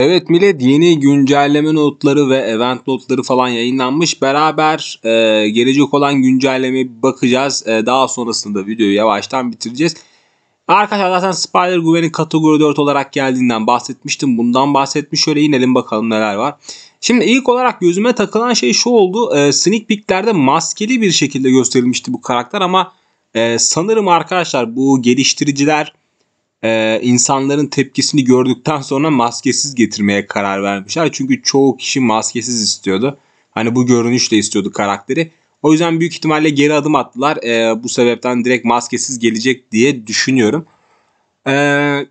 Evet millet yeni güncelleme notları ve event notları falan yayınlanmış. Beraber e, gelecek olan güncellemeye bakacağız. E, daha sonrasında videoyu yavaştan bitireceğiz. Arkadaşlar zaten Spider Gwen'in kategori 4 olarak geldiğinden bahsetmiştim. Bundan bahsetmiş. Şöyle inelim bakalım neler var. Şimdi ilk olarak gözüme takılan şey şu oldu. E, sneak peeklerde maskeli bir şekilde gösterilmişti bu karakter ama e, sanırım arkadaşlar bu geliştiriciler e, insanların tepkisini gördükten sonra maskesiz getirmeye karar vermişler. Çünkü çoğu kişi maskesiz istiyordu. Hani bu görünüşle istiyordu karakteri. O yüzden büyük ihtimalle geri adım attılar. E, bu sebepten direkt maskesiz gelecek diye düşünüyorum. E,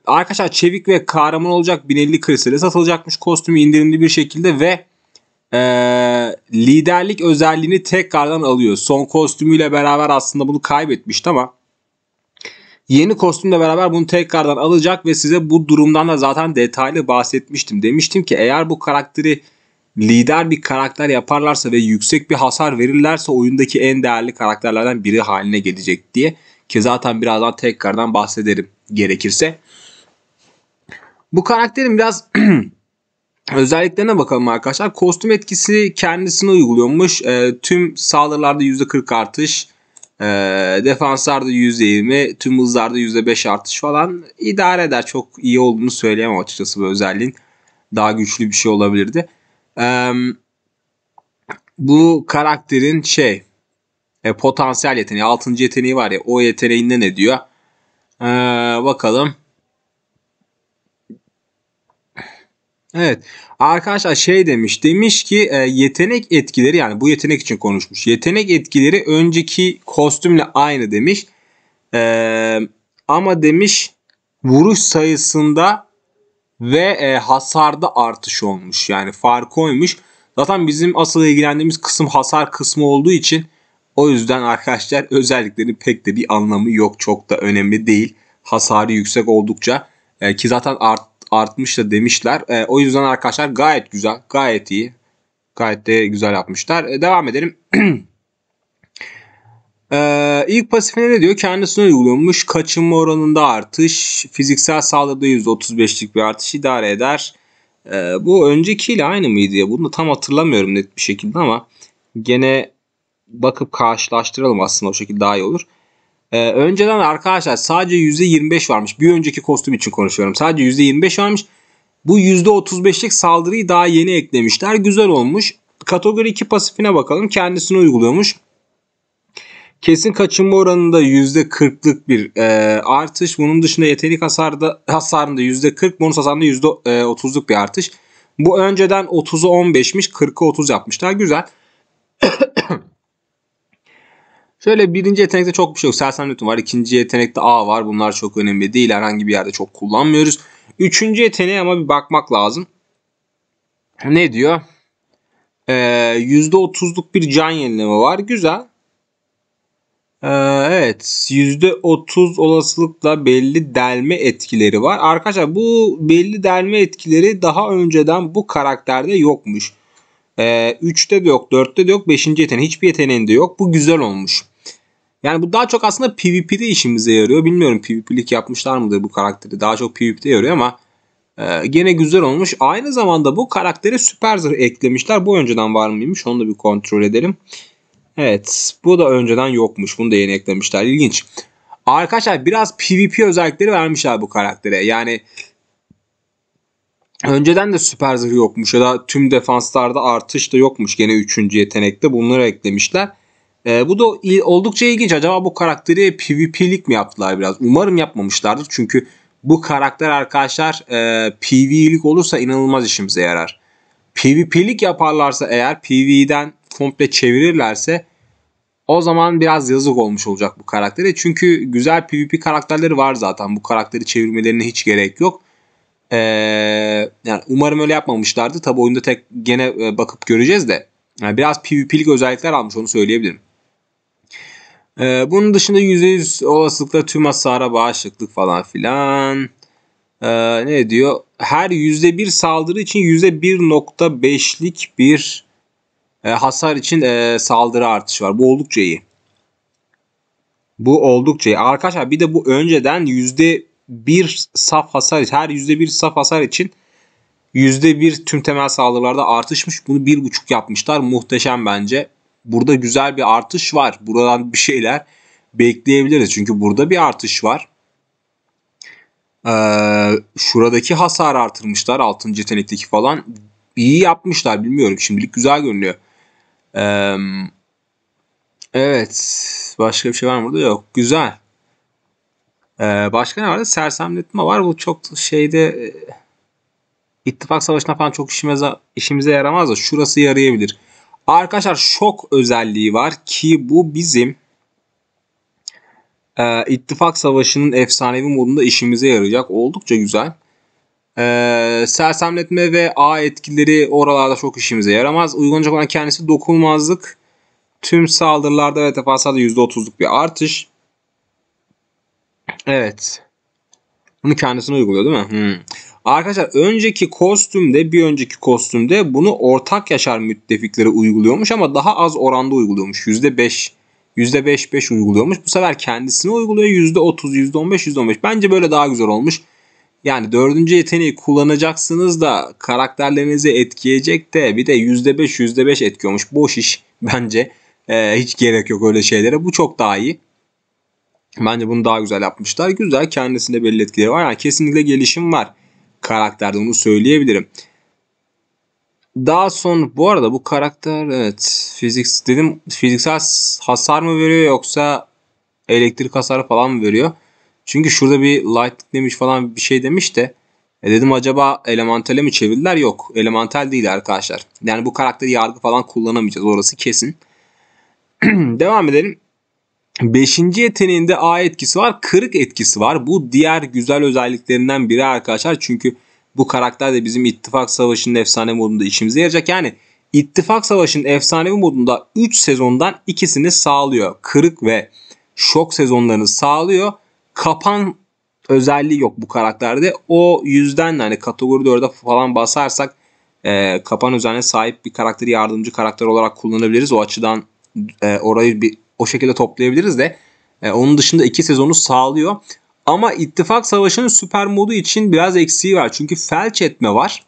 arkadaşlar çevik ve kahraman olacak 1050 kristale satılacakmış kostümü indirimli bir şekilde ve e, liderlik özelliğini tekrardan alıyor. Son kostümüyle beraber aslında bunu kaybetmişti ama Yeni kostümle beraber bunu tekrardan alacak ve size bu durumdan da zaten detaylı bahsetmiştim. Demiştim ki eğer bu karakteri lider bir karakter yaparlarsa ve yüksek bir hasar verirlerse oyundaki en değerli karakterlerden biri haline gelecek diye. Ki zaten birazdan tekrardan bahsederim gerekirse. Bu karakterin biraz özelliklerine bakalım arkadaşlar. Kostüm etkisi kendisine uyguluyormuş. E, tüm saldırılarda %40 artış. E, ee, defanslarda %20, tüm hızlarda %5 artış falan idare eder. Çok iyi olduğunu söyleyemem açıkçası bu özelliğin. Daha güçlü bir şey olabilirdi. E, bu karakterin şey e, potansiyel yeteneği, 6. yeteneği var ya o yeteneğinde ne diyor? E, bakalım. Evet arkadaşlar şey demiş demiş ki e, yetenek etkileri yani bu yetenek için konuşmuş yetenek etkileri önceki kostümle aynı demiş e, ama demiş vuruş sayısında ve e, hasarda artış olmuş yani fark olmuş zaten bizim asıl ilgilendiğimiz kısım hasar kısmı olduğu için o yüzden arkadaşlar özelliklerin pek de bir anlamı yok çok da önemli değil hasarı yüksek oldukça e, ki zaten art artmış da demişler. E, o yüzden arkadaşlar gayet güzel, gayet iyi. Gayet de güzel yapmışlar. E, devam edelim. Ee, ilk pasifine ne diyor? Kendisine uygulanmış kaçınma oranında artış, fiziksel sağlıkta %35'lik bir artış idare eder. Ee, bu öncekiyle aynı mıydı Bunu da tam hatırlamıyorum net bir şekilde ama gene bakıp karşılaştıralım aslında o şekilde daha iyi olur. Ee, önceden arkadaşlar sadece %25 varmış. Bir önceki kostüm için konuşuyorum. Sadece %25 varmış. Bu %35'lik saldırıyı daha yeni eklemişler. Güzel olmuş. Kategori 2 pasifine bakalım. Kendisini uyguluyormuş. Kesin kaçınma oranında %40'lık bir e, artış. Bunun dışında yetenek hasarda, hasarında %40, bonus hasarında %30'luk bir artış. Bu önceden 30'u 15'miş, 40'ı 30 yapmışlar. Güzel. Şöyle birinci yetenekte çok bir şey yok. Sersan Newton var. İkinci yetenekte A var. Bunlar çok önemli değil. Herhangi bir yerde çok kullanmıyoruz. Üçüncü yeteneğe ama bir bakmak lazım. Ne diyor? Ee, %30'luk bir can yenileme var. Güzel. Ee, evet %30 olasılıkla belli delme etkileri var. Arkadaşlar bu belli delme etkileri daha önceden bu karakterde yokmuş. Ee, 3'te de yok, 4'te de yok, 5. yeteneğin hiçbir yeteneğinde yok. Bu güzel olmuş. Yani bu daha çok aslında PvP'de işimize yarıyor. Bilmiyorum PvP'lik yapmışlar mıdır bu karakteri. Daha çok PvP'de yarıyor ama e, gene güzel olmuş. Aynı zamanda bu karakteri süper zırh eklemişler. Bu önceden var mıymış onu da bir kontrol edelim. Evet bu da önceden yokmuş. Bunu da yeni eklemişler. İlginç. Arkadaşlar biraz PvP özellikleri vermişler bu karaktere. Yani önceden de süper zırh yokmuş ya da tüm defanslarda artış da yokmuş. Gene 3. yetenekte bunları eklemişler. E, bu da oldukça ilginç. Acaba bu karakteri PvP'lik mi yaptılar biraz? Umarım yapmamışlardır. Çünkü bu karakter arkadaşlar e, PvE'lik olursa inanılmaz işimize yarar. PvP'lik yaparlarsa eğer PvE'den komple çevirirlerse o zaman biraz yazık olmuş olacak bu karaktere. Çünkü güzel PvP karakterleri var zaten. Bu karakteri çevirmelerine hiç gerek yok. Ee, yani umarım öyle yapmamışlardı. Tabi oyunda tek gene e, bakıp göreceğiz de. Yani biraz PvP'lik özellikler almış onu söyleyebilirim. Ee, bunun dışında %100 olasılıkla tüm hasara bağışıklık falan filan. Ee, ne diyor? Her %1 saldırı için %1.5'lik bir e, hasar için e, saldırı artışı var. Bu oldukça iyi. Bu oldukça iyi. Arkadaşlar bir de bu önceden %1 saf hasar her %1 saf hasar için %1 tüm temel saldırılarda artışmış. Bunu 1.5 yapmışlar. Muhteşem bence burada güzel bir artış var. Buradan bir şeyler bekleyebiliriz. Çünkü burada bir artış var. Ee, şuradaki hasar artırmışlar. 6. yetenekteki falan. iyi yapmışlar bilmiyorum. Şimdilik güzel görünüyor. Ee, evet. Başka bir şey var mı burada? Yok. Güzel. Ee, başka ne var? Sersemletme var. Bu çok şeyde e, İttifak savaşına falan çok işimize, işimize yaramaz da şurası yarayabilir. Arkadaşlar şok özelliği var ki bu bizim e, ittifak savaşının efsanevi modunda işimize yarayacak. Oldukça güzel. E, sersemletme ve A etkileri oralarda çok işimize yaramaz. Uygulanacak olan kendisi dokunmazlık. Tüm saldırılarda ve defaslarda %30'luk bir artış. Evet. Bunu kendisine uyguluyor değil mi? Hmm. Arkadaşlar önceki kostümde bir önceki kostümde bunu ortak yaşar müttefikleri uyguluyormuş ama daha az oranda uyguluyormuş. %5 %5-5 uyguluyormuş. Bu sefer kendisini uyguluyor %30, %15, %15. Bence böyle daha güzel olmuş. Yani dördüncü yeteneği kullanacaksınız da karakterlerinizi etkileyecek de bir de %5 %5 etkiyormuş. Boş iş bence. Ee, hiç gerek yok öyle şeylere. Bu çok daha iyi. Bence bunu daha güzel yapmışlar. Güzel kendisinde belli etkileri var. Yani kesinlikle gelişim var karakterde onu söyleyebilirim. Daha son, bu arada bu karakter evet fizik dedim fiziksel hasar mı veriyor yoksa elektrik hasarı falan mı veriyor? Çünkü şurada bir light demiş falan bir şey demiş de e dedim acaba elementale mi çevirdiler? Yok. Elemental değil arkadaşlar. Yani bu karakteri yargı falan kullanamayacağız. Orası kesin. Devam edelim. Beşinci yeteneğinde A etkisi var. Kırık etkisi var. Bu diğer güzel özelliklerinden biri arkadaşlar. Çünkü bu karakter de bizim ittifak savaşının efsane modunda işimize yarayacak. Yani ittifak savaşının efsanevi modunda 3 sezondan ikisini sağlıyor. Kırık ve şok sezonlarını sağlıyor. Kapan özelliği yok bu karakterde. O yüzden hani kategori 4'e falan basarsak e, kapan özelliğine sahip bir karakteri yardımcı karakter olarak kullanabiliriz. O açıdan e, orayı bir o şekilde toplayabiliriz de e, onun dışında iki sezonu sağlıyor. Ama ittifak savaşının süper modu için biraz eksiği var. Çünkü felç etme var.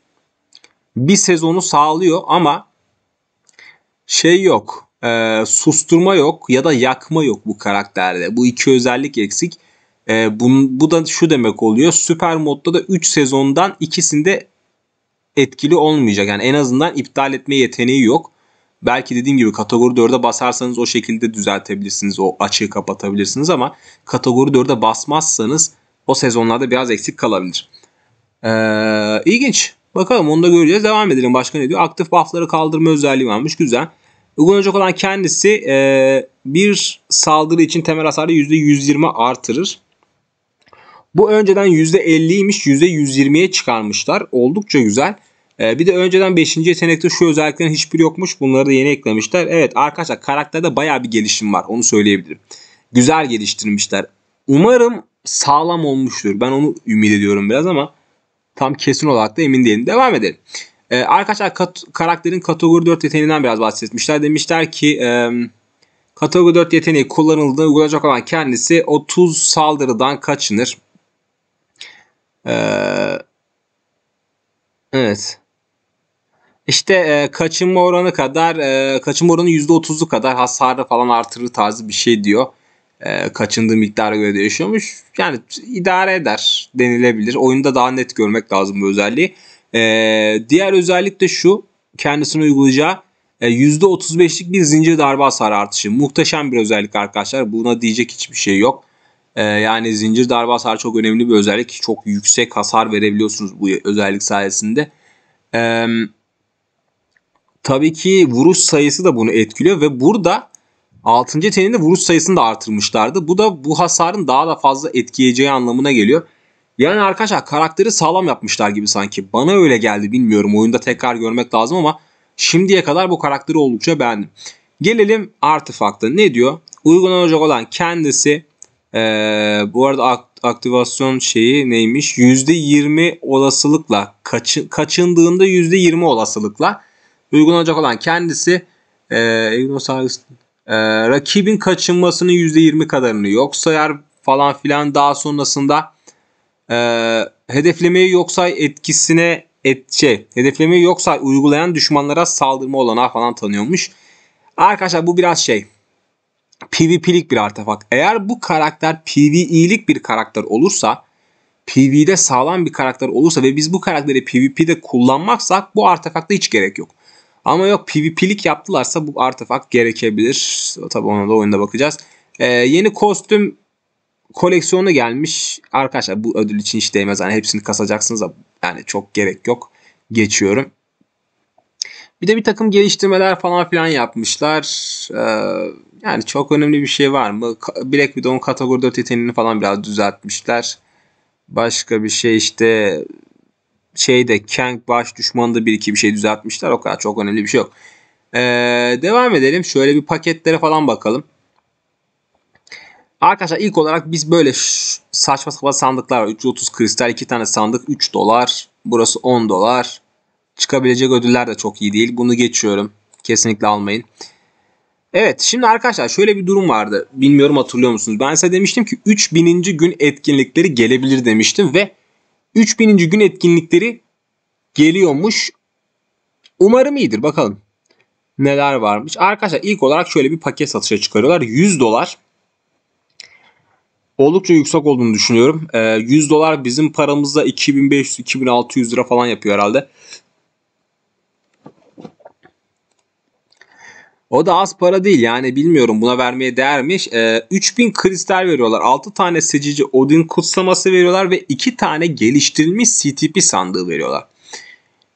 Bir sezonu sağlıyor ama şey yok. E, susturma yok ya da yakma yok bu karakterde. Bu iki özellik eksik. E, bun, bu da şu demek oluyor. Süper modda da 3 sezondan ikisinde etkili olmayacak. Yani en azından iptal etme yeteneği yok. Belki dediğim gibi kategori 4'e basarsanız o şekilde düzeltebilirsiniz. O açığı kapatabilirsiniz ama kategori 4'e basmazsanız o sezonlarda biraz eksik kalabilir. Ee, ilginç. Bakalım onu da göreceğiz. Devam edelim. Başka ne diyor? Aktif buff'ları kaldırma özelliği varmış. Güzel. olacak olan kendisi e, bir saldırı için temel hasarı %120 artırır. Bu önceden %50'ymiş %120'ye çıkarmışlar. Oldukça güzel. Ee, bir de önceden 5. yetenekte şu özelliklerin hiçbiri yokmuş. Bunları da yeni eklemişler. Evet arkadaşlar karakterde baya bir gelişim var. Onu söyleyebilirim. Güzel geliştirmişler. Umarım sağlam olmuştur. Ben onu ümit ediyorum biraz ama tam kesin olarak da emin değilim. Devam edelim. E, arkadaşlar kat, karakterin kategori 4 yeteneğinden biraz bahsetmişler. Demişler ki e, kategori 4 yeteneği kullanıldığında uygulanacak olan kendisi 30 saldırıdan kaçınır. E, evet. İşte e, kaçınma oranı kadar e, kaçınma oranı %30'u kadar hasarı falan artırır tarzı bir şey diyor. E, kaçındığı miktara göre değişiyormuş. Yani idare eder denilebilir. Oyunda daha net görmek lazım bu özelliği. E, diğer özellik de şu kendisine uygulayacağı e, %35'lik bir zincir darbe hasarı artışı. Muhteşem bir özellik arkadaşlar. Buna diyecek hiçbir şey yok. E, yani zincir darbe hasarı çok önemli bir özellik. Çok yüksek hasar verebiliyorsunuz bu özellik sayesinde. Eee Tabii ki vuruş sayısı da bunu etkiliyor ve burada 6. yeteneğinde vuruş sayısını da artırmışlardı. Bu da bu hasarın daha da fazla etkileyeceği anlamına geliyor. Yani arkadaşlar karakteri sağlam yapmışlar gibi sanki. Bana öyle geldi bilmiyorum. Oyunda tekrar görmek lazım ama şimdiye kadar bu karakteri oldukça beğendim. Gelelim artefakta. Ne diyor? Uygulanacak olan kendisi ee, bu arada aktivasyon şeyi neymiş? %20 olasılıkla kaçı, kaçındığında %20 olasılıkla uygulanacak olan kendisi e, e, rakibin kaçınmasının %20 kadarını yok sayar falan filan daha sonrasında e, hedeflemeyi yok etkisine et, şey, hedeflemeyi yok uygulayan düşmanlara saldırma olana falan tanıyormuş. Arkadaşlar bu biraz şey PvP'lik bir artefakt. Eğer bu karakter PvE'lik bir karakter olursa Pv'de sağlam bir karakter olursa ve biz bu karakteri PvP'de kullanmaksak bu artefakta hiç gerek yok. Ama yok PvP'lik yaptılarsa bu artefakt gerekebilir. Tabi ona da oyunda bakacağız. Ee, yeni kostüm koleksiyonu gelmiş. Arkadaşlar bu ödül için hiç değmez. Yani hepsini kasacaksınız da yani çok gerek yok. Geçiyorum. Bir de bir takım geliştirmeler falan filan yapmışlar. Ee, yani çok önemli bir şey var mı? Black Widow'un kategori 4 yeteneğini falan biraz düzeltmişler. Başka bir şey işte şeyde Kang baş da bir iki bir şey düzeltmişler. O kadar çok önemli bir şey yok. Ee, devam edelim. Şöyle bir paketlere falan bakalım. Arkadaşlar ilk olarak biz böyle saçma sapan sandıklar var. 330 kristal 2 tane sandık 3 dolar. Burası 10 dolar. Çıkabilecek ödüller de çok iyi değil. Bunu geçiyorum. Kesinlikle almayın. Evet şimdi arkadaşlar şöyle bir durum vardı. Bilmiyorum hatırlıyor musunuz? Ben size demiştim ki 3000. gün etkinlikleri gelebilir demiştim ve 3000. gün etkinlikleri geliyormuş. Umarım iyidir bakalım. Neler varmış. Arkadaşlar ilk olarak şöyle bir paket satışa çıkarıyorlar. 100 dolar. Oldukça yüksek olduğunu düşünüyorum. 100 ee, dolar bizim paramızda 2500-2600 lira falan yapıyor herhalde. O da az para değil yani bilmiyorum buna vermeye değermiş. E, ee, 3000 kristal veriyorlar. 6 tane seçici Odin kutsaması veriyorlar ve 2 tane geliştirilmiş CTP sandığı veriyorlar.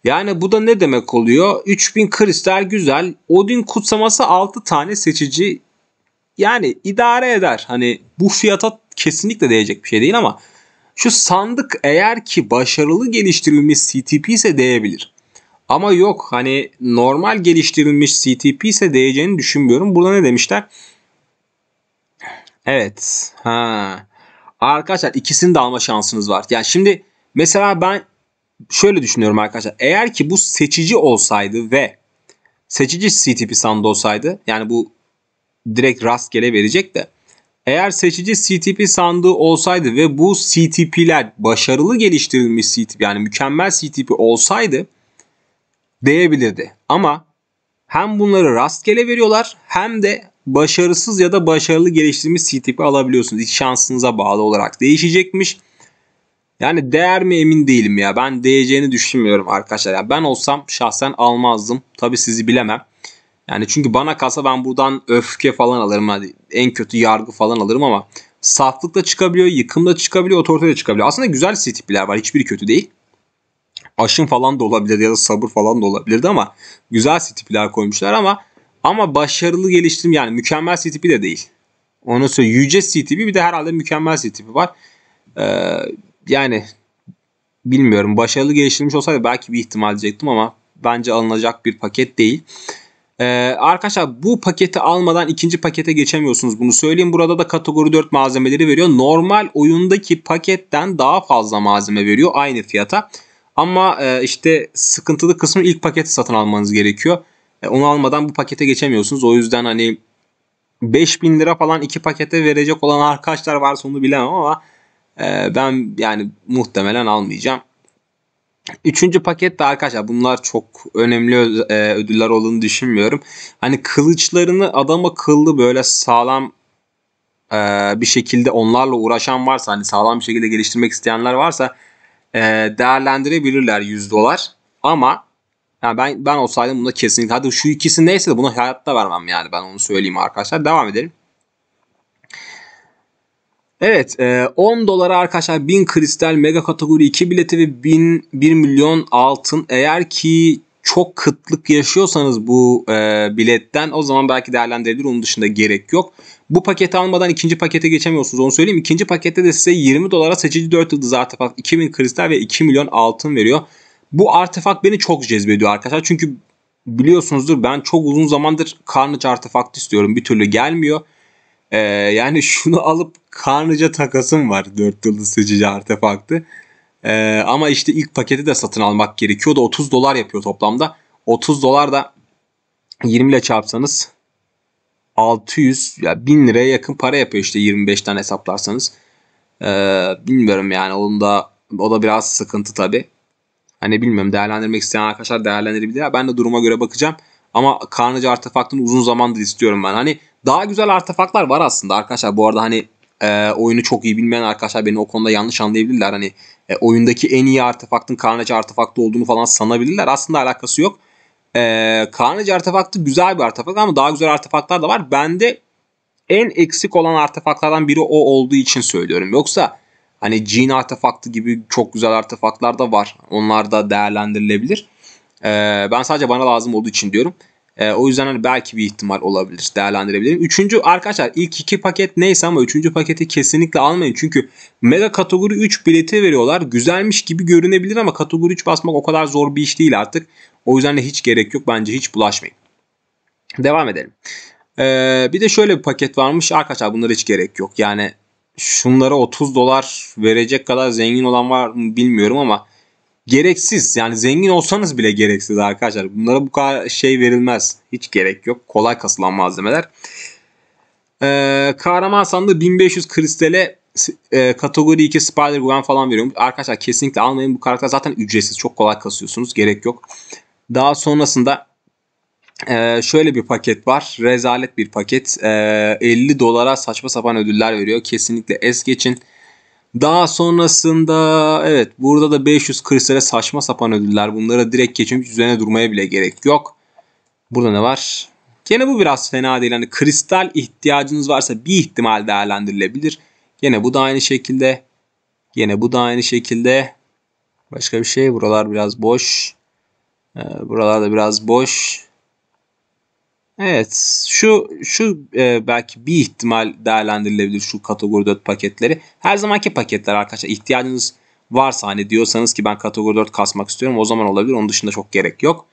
Yani bu da ne demek oluyor? 3000 kristal güzel. Odin kutsaması 6 tane seçici. Yani idare eder. Hani bu fiyata kesinlikle değecek bir şey değil ama şu sandık eğer ki başarılı geliştirilmiş CTP ise değebilir. Ama yok hani normal geliştirilmiş CTP ise değeceğini düşünmüyorum. Burada ne demişler? Evet. Ha. Arkadaşlar ikisini de alma şansınız var. Yani şimdi mesela ben şöyle düşünüyorum arkadaşlar. Eğer ki bu seçici olsaydı ve seçici CTP sandı olsaydı yani bu direkt rastgele verecek de eğer seçici CTP sandığı olsaydı ve bu CTP'ler başarılı geliştirilmiş CTP yani mükemmel CTP olsaydı değebilirdi. Ama hem bunları rastgele veriyorlar hem de başarısız ya da başarılı geliştirilmiş C-Tip'i alabiliyorsunuz. şansınıza bağlı olarak değişecekmiş. Yani değer mi emin değilim ya. Ben değeceğini düşünmüyorum arkadaşlar. Yani ben olsam şahsen almazdım. Tabi sizi bilemem. Yani çünkü bana kalsa ben buradan öfke falan alırım. Hadi en kötü yargı falan alırım ama saflık da çıkabiliyor, yıkım da çıkabiliyor, otorite de çıkabiliyor. Aslında güzel C-Tip'ler var. Hiçbiri kötü değil aşın falan da olabilir ya da sabır falan da olabilirdi ama güzel c koymuşlar ama ama başarılı geliştirim yani mükemmel c de değil. Onu söyle yüce c bir de herhalde mükemmel c var. Ee, yani bilmiyorum başarılı geliştirilmiş olsaydı belki bir ihtimal diyecektim ama bence alınacak bir paket değil. Ee, arkadaşlar bu paketi almadan ikinci pakete geçemiyorsunuz. Bunu söyleyeyim. Burada da kategori 4 malzemeleri veriyor. Normal oyundaki paketten daha fazla malzeme veriyor aynı fiyata. Ama e, işte sıkıntılı kısmı ilk paketi satın almanız gerekiyor. E, onu almadan bu pakete geçemiyorsunuz. O yüzden hani 5000 lira falan iki pakete verecek olan arkadaşlar varsa onu bilemem ama e, ben yani muhtemelen almayacağım. Üçüncü paket de arkadaşlar bunlar çok önemli e, ödüller olduğunu düşünmüyorum. Hani kılıçlarını adama kıllı böyle sağlam e, bir şekilde onlarla uğraşan varsa hani sağlam bir şekilde geliştirmek isteyenler varsa e, değerlendirebilirler 100 dolar. Ama yani ben ben olsaydım bunu kesinlikle hadi şu ikisi neyse de bunu hayatta vermem yani ben onu söyleyeyim arkadaşlar. Devam edelim. Evet 10 e, dolara arkadaşlar 1000 kristal mega kategori 2 bileti ve 1000 1 milyon altın eğer ki çok kıtlık yaşıyorsanız bu e, biletten o zaman belki değerlendirebilir. Onun dışında gerek yok. Bu paketi almadan ikinci pakete geçemiyorsunuz onu söyleyeyim. İkinci pakette de size 20 dolara seçici 4 yıldız artefakt 2000 kristal ve 2 milyon altın veriyor. Bu artefakt beni çok cezbediyor arkadaşlar. Çünkü biliyorsunuzdur ben çok uzun zamandır Carnage artefaktı istiyorum. Bir türlü gelmiyor. Ee, yani şunu alıp Carnage'a takasım var 4 yıldız seçici artefaktı. Ee, ama işte ilk paketi de satın almak gerekiyor da 30 dolar yapıyor toplamda. 30 dolar da 20 ile çarpsanız 600 ya 1000 liraya yakın para yapıyor işte 25'ten hesaplarsanız. Ee, bilmiyorum yani onun da o da biraz sıkıntı tabi. Hani bilmiyorum değerlendirmek isteyen arkadaşlar değerlendirebilir. Ben de duruma göre bakacağım. Ama Carnage artefaktını uzun zamandır istiyorum ben. Hani daha güzel artefaktlar var aslında arkadaşlar. Bu arada hani e, oyunu çok iyi bilmeyen arkadaşlar beni o konuda yanlış anlayabilirler. Hani e, oyundaki en iyi artefaktın Carnage artefaktı olduğunu falan sanabilirler. Aslında alakası yok. E, Carnage artefaktı güzel bir artefakt ama daha güzel artefaktlar da var. Ben de en eksik olan artefaktlardan biri o olduğu için söylüyorum. Yoksa hani Jean artefaktı gibi çok güzel artefaktlar da var. Onlar da değerlendirilebilir. E, ben sadece bana lazım olduğu için diyorum. E, o yüzden hani belki bir ihtimal olabilir. Değerlendirebilirim. Üçüncü arkadaşlar ilk iki paket neyse ama üçüncü paketi kesinlikle almayın. Çünkü mega kategori 3 bileti veriyorlar. Güzelmiş gibi görünebilir ama kategori 3 basmak o kadar zor bir iş değil artık. O yüzden de hiç gerek yok. Bence hiç bulaşmayın. Devam edelim. Ee, bir de şöyle bir paket varmış. Arkadaşlar bunlara hiç gerek yok. Yani şunlara 30 dolar verecek kadar zengin olan var mı bilmiyorum ama gereksiz. Yani zengin olsanız bile gereksiz arkadaşlar. Bunlara bu kadar şey verilmez. Hiç gerek yok. Kolay kasılan malzemeler. Ee, kahraman sandığı 1500 kristale e, kategori 2 Spider Gwen falan veriyorum. Arkadaşlar kesinlikle almayın. Bu karakter zaten ücretsiz. Çok kolay kasıyorsunuz. Gerek yok. Daha sonrasında e, şöyle bir paket var. Rezalet bir paket. E, 50 dolara saçma sapan ödüller veriyor. Kesinlikle es geçin. Daha sonrasında evet burada da 500 kristale saçma sapan ödüller. Bunlara direkt geçmiş üzerine durmaya bile gerek yok. Burada ne var? Gene bu biraz fena değil. Hani kristal ihtiyacınız varsa bir ihtimal değerlendirilebilir. Gene bu da aynı şekilde. Gene bu da aynı şekilde. Başka bir şey. Buralar biraz boş. Ee, buralar da biraz boş. Evet şu şu e, belki bir ihtimal değerlendirilebilir şu kategori 4 paketleri. Her zamanki paketler arkadaşlar ihtiyacınız varsa hani diyorsanız ki ben kategori 4 kasmak istiyorum o zaman olabilir. Onun dışında çok gerek yok.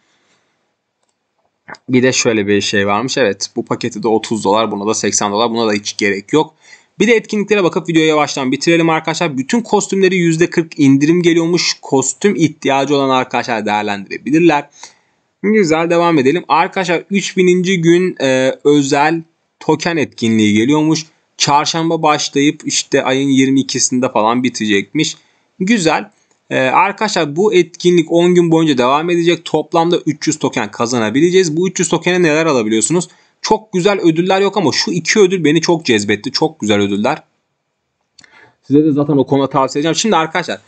Bir de şöyle bir şey varmış. Evet bu paketi de 30 dolar buna da 80 dolar buna da hiç gerek yok. Bir de etkinliklere bakıp videoyu yavaştan bitirelim arkadaşlar. Bütün kostümleri %40 indirim geliyormuş. Kostüm ihtiyacı olan arkadaşlar değerlendirebilirler. Güzel devam edelim. Arkadaşlar 3000. gün e, özel token etkinliği geliyormuş. Çarşamba başlayıp işte ayın 22'sinde falan bitecekmiş. Güzel. Ee, arkadaşlar bu etkinlik 10 gün boyunca devam edecek. Toplamda 300 token kazanabileceğiz. Bu 300 tokene neler alabiliyorsunuz? Çok güzel ödüller yok ama şu iki ödül beni çok cezbetti. Çok güzel ödüller. Size de zaten o konuda tavsiye edeceğim. Şimdi arkadaşlar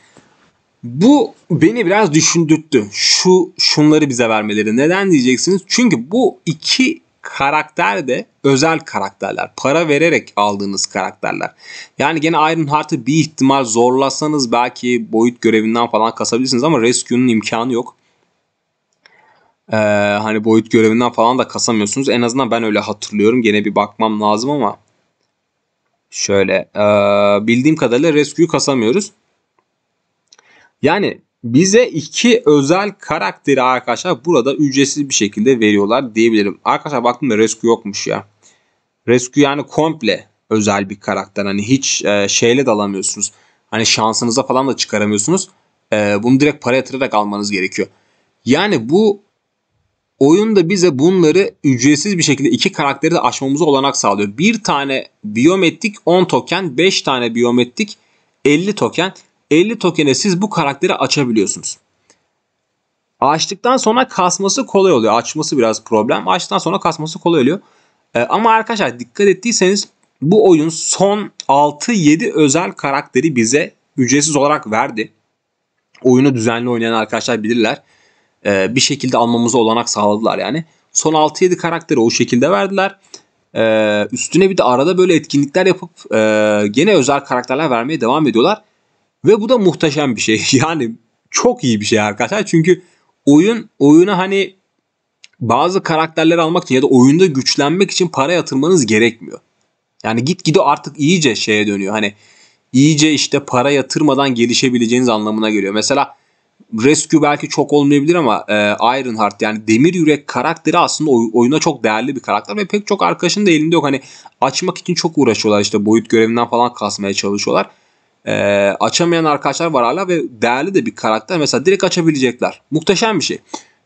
bu beni biraz düşündürttü. Şu şunları bize vermeleri. Neden diyeceksiniz? Çünkü bu iki karakter de özel karakterler. Para vererek aldığınız karakterler. Yani gene Ironheart'ı bir ihtimal zorlasanız belki boyut görevinden falan kasabilirsiniz ama Rescue'nun imkanı yok. Ee, hani boyut görevinden falan da kasamıyorsunuz. En azından ben öyle hatırlıyorum. Gene bir bakmam lazım ama şöyle ee, bildiğim kadarıyla Rescue'yu kasamıyoruz. Yani bize iki özel karakteri arkadaşlar burada ücretsiz bir şekilde veriyorlar diyebilirim. Arkadaşlar baktığımda Rescue yokmuş ya. Rescue yani komple özel bir karakter. Hani hiç e, şeyle de alamıyorsunuz. Hani şansınıza falan da çıkaramıyorsunuz. E, bunu direkt para yatırarak almanız gerekiyor. Yani bu oyunda bize bunları ücretsiz bir şekilde iki karakteri de açmamıza olanak sağlıyor. Bir tane biyometrik 10 token, 5 tane biyometrik 50 token. 50 tokene siz bu karakteri açabiliyorsunuz. Açtıktan sonra kasması kolay oluyor. Açması biraz problem. Açtıktan sonra kasması kolay oluyor. Ee, ama arkadaşlar dikkat ettiyseniz bu oyun son 6-7 özel karakteri bize ücretsiz olarak verdi. Oyunu düzenli oynayan arkadaşlar bilirler. Ee, bir şekilde almamıza olanak sağladılar yani. Son 6-7 karakteri o şekilde verdiler. Ee, üstüne bir de arada böyle etkinlikler yapıp e, gene özel karakterler vermeye devam ediyorlar. Ve bu da muhteşem bir şey. Yani çok iyi bir şey arkadaşlar. Çünkü oyun oyuna hani bazı karakterler almak için ya da oyunda güçlenmek için para yatırmanız gerekmiyor. Yani gitgide artık iyice şeye dönüyor. Hani iyice işte para yatırmadan gelişebileceğiniz anlamına geliyor. Mesela Rescue belki çok olmayabilir ama e, Ironheart yani Demir Yürek karakteri aslında oy, oyuna çok değerli bir karakter ve pek çok arkadaşın da elinde yok. Hani açmak için çok uğraşıyorlar işte boyut görevinden falan kasmaya çalışıyorlar e, açamayan arkadaşlar var hala ve değerli de bir karakter. Mesela direkt açabilecekler. Muhteşem bir şey.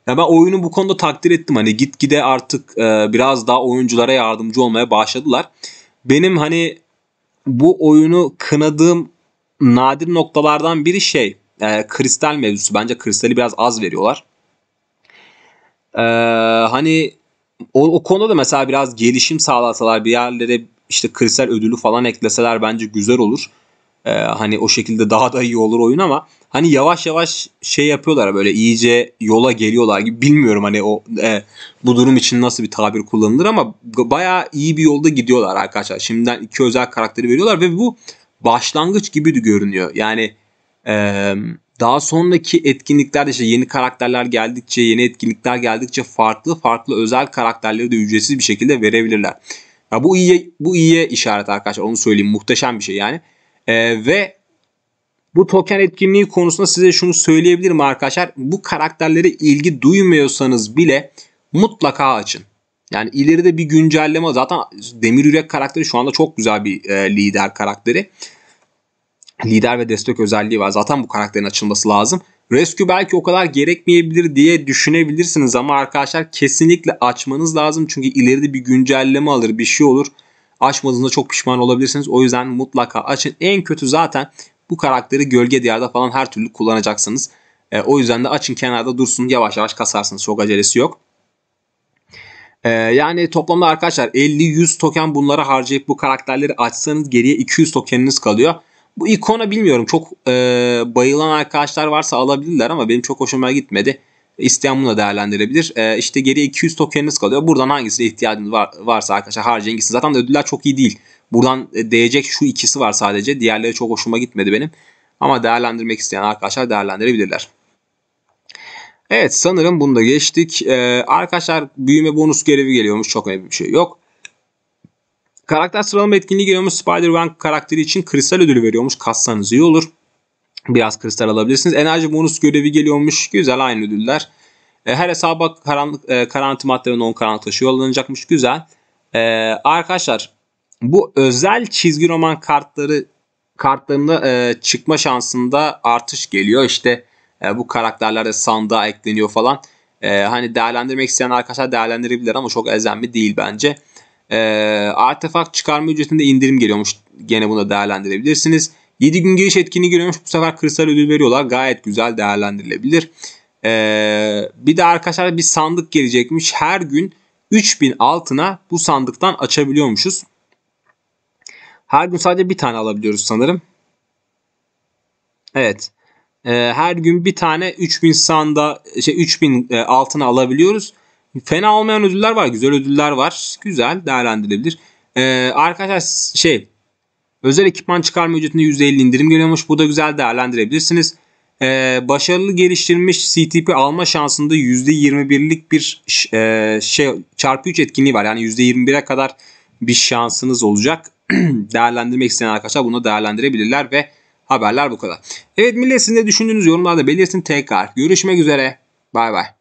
Ya ben oyunu bu konuda takdir ettim. Hani gitgide artık e, biraz daha oyunculara yardımcı olmaya başladılar. Benim hani bu oyunu kınadığım nadir noktalardan biri şey e, kristal mevzusu. Bence kristali biraz az veriyorlar. E, hani o, o konuda da mesela biraz gelişim sağlasalar bir yerlere işte kristal ödülü falan ekleseler bence güzel olur. Ee, hani o şekilde daha da iyi olur oyun ama hani yavaş yavaş şey yapıyorlar böyle iyice yola geliyorlar gibi bilmiyorum hani o e, bu durum için nasıl bir tabir kullanılır ama bayağı iyi bir yolda gidiyorlar arkadaşlar. Şimdiden iki özel karakteri veriyorlar ve bu başlangıç gibi de görünüyor. Yani e, daha sonraki etkinliklerde işte yeni karakterler geldikçe, yeni etkinlikler geldikçe farklı farklı özel karakterleri de ücretsiz bir şekilde verebilirler. Ya bu iyi bu iyiye işaret arkadaşlar onu söyleyeyim. Muhteşem bir şey yani. E, ve bu token etkinliği konusunda size şunu söyleyebilirim arkadaşlar. Bu karakterlere ilgi duymuyorsanız bile mutlaka açın. Yani ileride bir güncelleme zaten Demir Yürek karakteri şu anda çok güzel bir e, lider karakteri. Lider ve destek özelliği var. Zaten bu karakterin açılması lazım. Rescue belki o kadar gerekmeyebilir diye düşünebilirsiniz ama arkadaşlar kesinlikle açmanız lazım. Çünkü ileride bir güncelleme alır bir şey olur. Açmadığınızda çok pişman olabilirsiniz. O yüzden mutlaka açın. En kötü zaten bu karakteri gölge diyarda falan her türlü kullanacaksınız. E, o yüzden de açın kenarda dursun yavaş yavaş kasarsınız. Çok acelesi yok. E, yani toplamda arkadaşlar 50-100 token bunlara harcayıp bu karakterleri açsanız geriye 200 tokeniniz kalıyor. Bu ikona bilmiyorum çok e, bayılan arkadaşlar varsa alabilirler ama benim çok hoşuma gitmedi isteyen bunu da değerlendirebilir. E, işte geriye 200 tokeniniz kalıyor. Buradan hangisine ihtiyacınız var, varsa arkadaşlar harcayın gitsin. Zaten ödüller çok iyi değil. Buradan e, değecek şu ikisi var sadece. Diğerleri çok hoşuma gitmedi benim. Ama değerlendirmek isteyen arkadaşlar değerlendirebilirler. Evet sanırım bunu da geçtik. Ee, arkadaşlar büyüme bonus görevi geliyormuş. Çok önemli bir şey yok. Karakter sıralama etkinliği geliyormuş. Spider-Man karakteri için kristal ödülü veriyormuş. Kassanız iyi olur. Biraz kristal alabilirsiniz. Enerji bonus görevi geliyormuş. Güzel aynı ödüller. E, her hesaba karanlık, e, karanlık maddenin 10 karanlık taşı yollanacakmış. Güzel. E, arkadaşlar bu özel çizgi roman kartları kartlarında çıkma şansında artış geliyor. İşte bu karakterlerde sandığa ekleniyor falan. hani değerlendirmek isteyen arkadaşlar değerlendirebilir ama çok elzemli değil bence. E, artefakt çıkarma ücretinde indirim geliyormuş. Gene bunu da değerlendirebilirsiniz. 7 gün giriş etkinliği görüyormuş. Bu sefer kristal ödül veriyorlar. Gayet güzel değerlendirilebilir. Ee, bir de arkadaşlar bir sandık gelecekmiş. Her gün 3000 altına bu sandıktan açabiliyormuşuz. Her gün sadece bir tane alabiliyoruz sanırım. Evet. Ee, her gün bir tane 3000 sanda şey 3000 e, altına alabiliyoruz. Fena olmayan ödüller var, güzel ödüller var. Güzel değerlendirilebilir. Ee, arkadaşlar şey Özel ekipman çıkarma ücretinde %50 indirim geliyormuş. Bu da güzel değerlendirebilirsiniz. Ee, başarılı geliştirilmiş CTP alma şansında %21'lik bir e, şey çarpı 3 etkinliği var. Yani %21'e kadar bir şansınız olacak. Değerlendirmek isteyen arkadaşlar bunu değerlendirebilirler ve haberler bu kadar. Evet millet sizin de düşündüğünüz yorumlarda belirsin. tekrar. Görüşmek üzere. Bay bay.